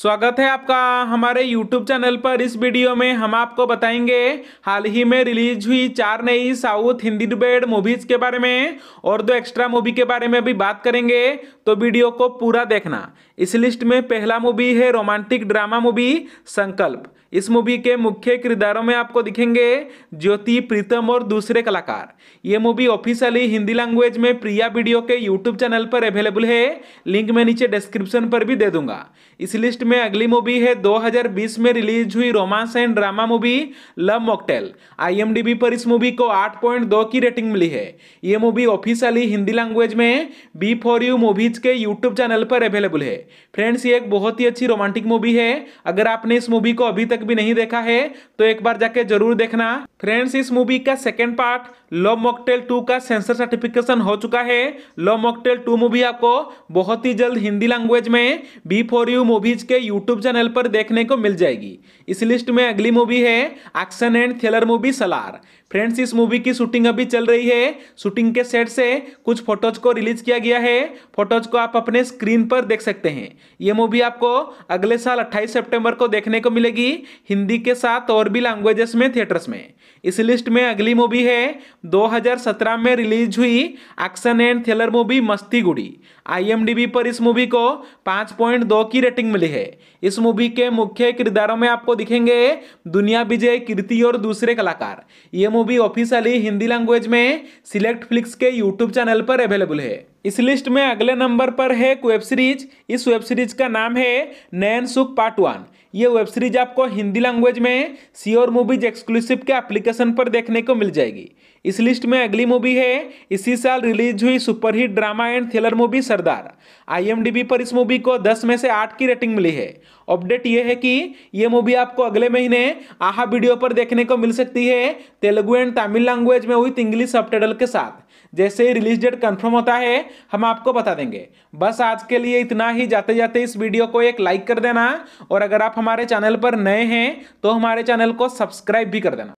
स्वागत है आपका हमारे YouTube चैनल पर इस वीडियो में हम आपको बताएंगे हाल ही में रिलीज हुई चार नई साउथ हिंदी डिबेड मूवीज के बारे में और दो एक्स्ट्रा मूवी के बारे में भी बात करेंगे तो वीडियो को पूरा देखना इस लिस्ट में पहला मूवी है रोमांटिक ड्रामा मूवी संकल्प इस मूवी के मुख्य किरदारों में आपको दिखेंगे ज्योति प्रीतम और दूसरे कलाकार ये मूवी ऑफिशियली हिंदी लैंग्वेज में प्रिया वीडियो के यूट्यूब चैनल पर अवेलेबल है लिंक मैं नीचे डिस्क्रिप्शन पर भी दे दूंगा इस लिस्ट में अगली मूवी है 2020 में रिलीज हुई romance and drama movie love mocktail आई पर इस मूवी को आठ की रेटिंग मिली है ये मूवी ऑफिशियली हिंदी लैंग्वेज में बी फॉर यू मूवीज के यूट्यूब चैनल पर अवेलेबल है फ्रेंड्स ये एक बहुत ही अच्छी रोमांटिक मूवी है अगर आपने इस मूवी को अभी तक तक भी नहीं देखा है तो एक बार जाके जरूर देखना फ्रेंड्स इस मूवी का second part love mocktail two का सेंसर सर्टिफिकेशन हो चुका है लो मॉकटेल टू मूवी आपको बहुत ही जल्द हिंदी लैंग्वेज में बी फॉर यू मूवीज के यूट्यूब चैनल पर देखने को मिल जाएगी इस लिस्ट में अगली मूवी है action and thriller movie Salaar friends इस मूवी की शूटिंग अभी चल रही है शूटिंग के सेट से कुछ फोटोज को रिलीज किया गया है फोटोज को आप अपने स्क्रीन पर देख सकते हैं ये मूवी आपको अगले साल 28 सितंबर को देखने को मिलेगी हिंदी के साथ और भी लैंग्वेजेस में थिएटर्स में इस लिस्ट में अगली मूवी है 2017 में रिलीज हुई एक्शन एंड थ्रिलर मूवी मस्ती गुड़ी आई पर इस मूवी को पाँच की रेटिंग मिली है इस मूवी के मुख्य किरदारों में आपको दिखेंगे दुनिया विजय कीर्ति और दूसरे कलाकार ये मूवी ऑफिशियली हिंदी लैंग्वेज में सिलेक्ट फ्लिक्स के यूट्यूब चैनल पर अवेलेबल है इस लिस्ट में अगले नंबर पर है एक वेब सीरीज इस वेब सीरीज का नाम है नयन सुख पार्ट वन ये वेब सीरीज आपको हिंदी लैंग्वेज में सीओर मूवीज एक्सक्लूसिव के एप्लीकेशन पर देखने को मिल जाएगी इस लिस्ट में अगली मूवी है इसी साल रिलीज हुई superhit drama and thriller movie Sardar IMDb पर इस मूवी को 10 में से 8 की रेटिंग मिली है अपडेट ये है कि यह मूवी आपको अगले महीने आहा वीडियो पर देखने को मिल सकती है तेलुगु एंड तमिल लैंग्वेज में हुई इंग्लिश सबटाइटल के साथ जैसे ही रिलीज डेट कंफर्म होता है हम आपको बता देंगे बस आज के लिए इतना ही जाते जाते इस वीडियो को एक लाइक कर देना और अगर आप हमारे चैनल पर नए हैं तो हमारे चैनल को सब्सक्राइब भी कर देना